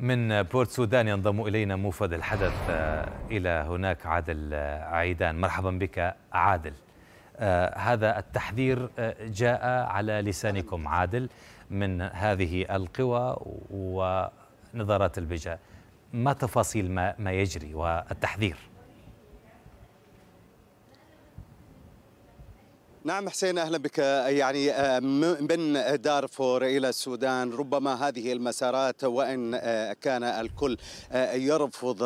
من بورت سودان ينضم إلينا موفد الحدث آه، إلى هناك عادل آه، عيدان مرحبا بك عادل آه، هذا التحذير جاء على لسانكم عادل من هذه القوى ونظارات البجاء ما تفاصيل ما يجري والتحذير نعم حسين اهلا بك يعني آه، من دارفور الى السودان ربما هذه المسارات وان آه، كان الكل آه، يرفض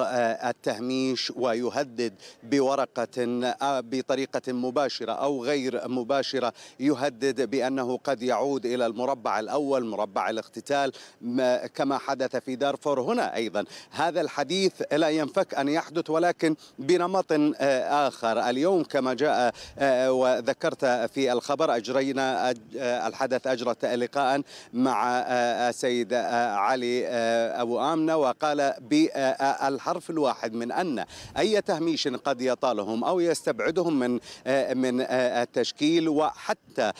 التهميش ويهدد بورقه بطريقه مباشره او غير مباشره يهدد بانه قد يعود الى المربع الاول مربع الاقتتال كما حدث في دارفور هنا ايضا هذا الحديث لا ينفك ان يحدث ولكن بنمط اخر اليوم كما جاء وذكرت ذكرت في الخبر أجرينا آه، الحدث أجرت لقاء مع السيد آه، آه، علي أبو آمنة وقال بالحرف الواحد من أن أي تهميش قد يطالهم أو يستبعدهم من من التشكيل وحتى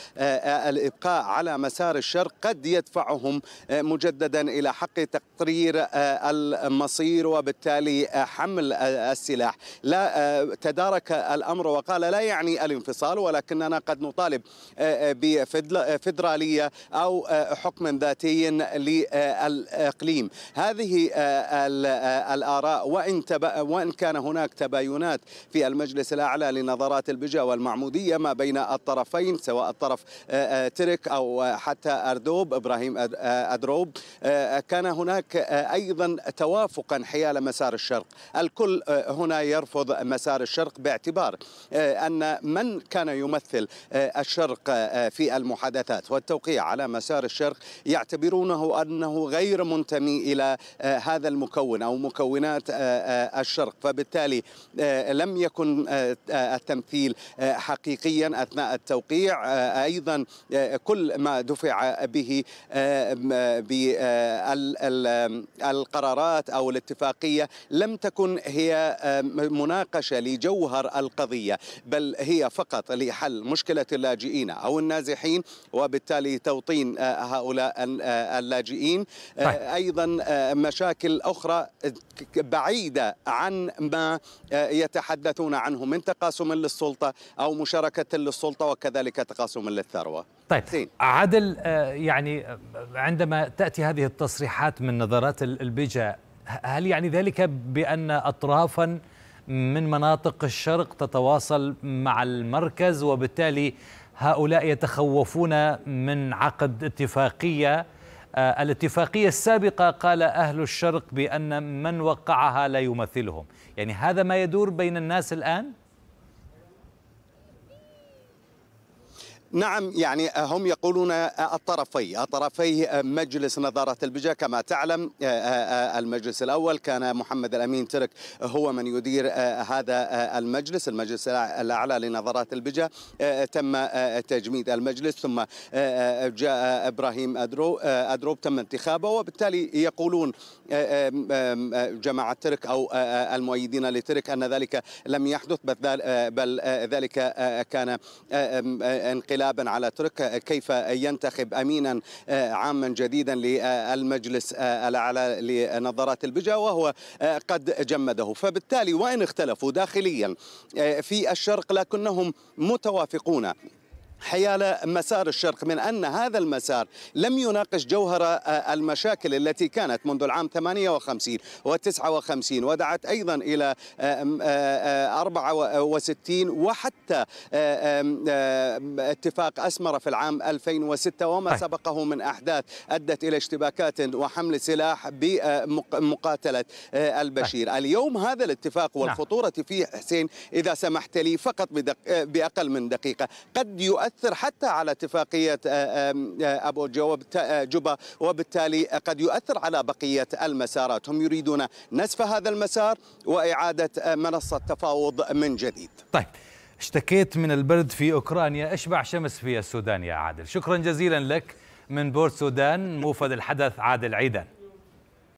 الإبقاء على مسار الشرق قد يدفعهم مجددا إلى حق تقرير المصير وبالتالي حمل السلاح لا تدارك الأمر وقال لا يعني الانفصال ولكننا أننا قد نطالب آه، آه، بفدرالية آه، أو حكم ذاتي للإقليم هذه الآراء وإن, تب... وإن كان هناك تباينات في المجلس الأعلى لنظرات البجا والمعمودية ما بين الطرفين سواء الطرف ترك أو حتى أردوب إبراهيم أدروب كان هناك أيضا توافقا حيال مسار الشرق الكل هنا يرفض مسار الشرق باعتبار أن من كان يمثل داخل آه، الشرق آه، في المحادثات والتوقيع على مسار الشرق يعتبرونه أنه غير منتمي إلى آه، هذا المكون أو مكونات الشرق فبالتالي لم يكن التمثيل حقيقيا أثناء التوقيع أيضا كل ما دفع به بالقرارات أو الاتفاقية لم تكن هي مناقشة لجوهر القضية بل هي فقط لحل مشكلة اللاجئين أو النازحين وبالتالي توطين آه، هؤلاء آه، اللاجئين آه، طيب. أيضا مشاكل أخرى بعيدة عن ما يتحدثون عنه من تقاسم للسلطة أو مشاركة للسلطة وكذلك تقاسم للثروة طيب سين. عادل يعني عندما تأتي هذه التصريحات من نظرات البجا هل يعني ذلك بأن أطرافا من مناطق الشرق تتواصل مع المركز وبالتالي هؤلاء يتخوفون من عقد اتفاقيه آه، الاتفاقيه السابقه قال اهل الشرق بان من وقعها لا يمثلهم يعني هذا ما يدور بين الناس الان نعم يعني هم يقولون الطرفي الطرفي مجلس نظارة البجا كما تعلم آه، آه، آه، المجلس الأول كان محمد الأمين ترك هو من يدير هذا المجلس المجلس الأعلى لنظارة البجا تم تجميد المجلس ثم جاء إبراهيم أدرو أدروب تم انتخابه وبالتالي يقولون جماعة ترك أو المؤيدين لترك أن ذلك لم يحدث بل ذلك كان انقلاب انقلابا على تركيا آه، كيف ينتخب امينا آه، عاما جديدا للمجلس آه، الاعلى لنظارات البجا وهو قد جمده فبالتالي وان اختلفوا داخليا في الشرق لكنهم متوافقون حيال مسار الشرق من أن هذا المسار لم يناقش جوهر آه، المشاكل التي كانت منذ العام 58 و 59 ودعت أيضا إلى 64 آه، آه، وحتى اتفاق أسمر في العام 2006 وما سبقه من أحداث أدت إلى اشتباكات وحمل سلاح بمقاتلة البشير اليوم هذا الاتفاق نعم. والخطورة فيه حسين إذا سمحت لي فقط بأقل من دقيقة قد يؤثر يؤثر حتى على اتفاقية آه، آه، أبو آه، جوبا وبالتالي قد يؤثر على بقية المسارات هم يريدون نسف هذا المسار وإعادة منصة تفاوض من جديد طيب اشتكيت من البرد في أوكرانيا أشبع شمس في السودان يا عادل شكرا جزيلا لك من بورت سودان موفد الحدث عادل عيدان